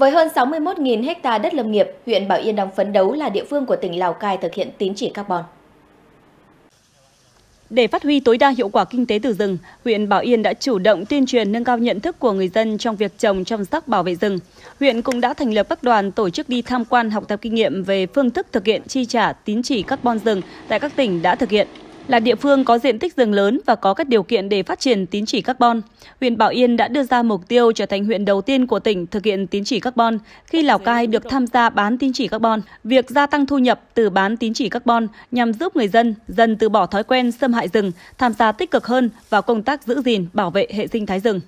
Với hơn 61.000 ha đất lâm nghiệp, huyện Bảo Yên đang phấn đấu là địa phương của tỉnh Lào Cai thực hiện tín chỉ carbon. Để phát huy tối đa hiệu quả kinh tế từ rừng, huyện Bảo Yên đã chủ động tuyên truyền nâng cao nhận thức của người dân trong việc trồng chăm sóc bảo vệ rừng. Huyện cũng đã thành lập các đoàn tổ chức đi tham quan học tập kinh nghiệm về phương thức thực hiện chi trả tín chỉ carbon rừng tại các tỉnh đã thực hiện. Là địa phương có diện tích rừng lớn và có các điều kiện để phát triển tín chỉ carbon, huyện Bảo Yên đã đưa ra mục tiêu trở thành huyện đầu tiên của tỉnh thực hiện tín chỉ carbon khi Lào Cai được tham gia bán tín chỉ carbon. Việc gia tăng thu nhập từ bán tín chỉ carbon nhằm giúp người dân dần từ bỏ thói quen xâm hại rừng, tham gia tích cực hơn vào công tác giữ gìn, bảo vệ hệ sinh thái rừng.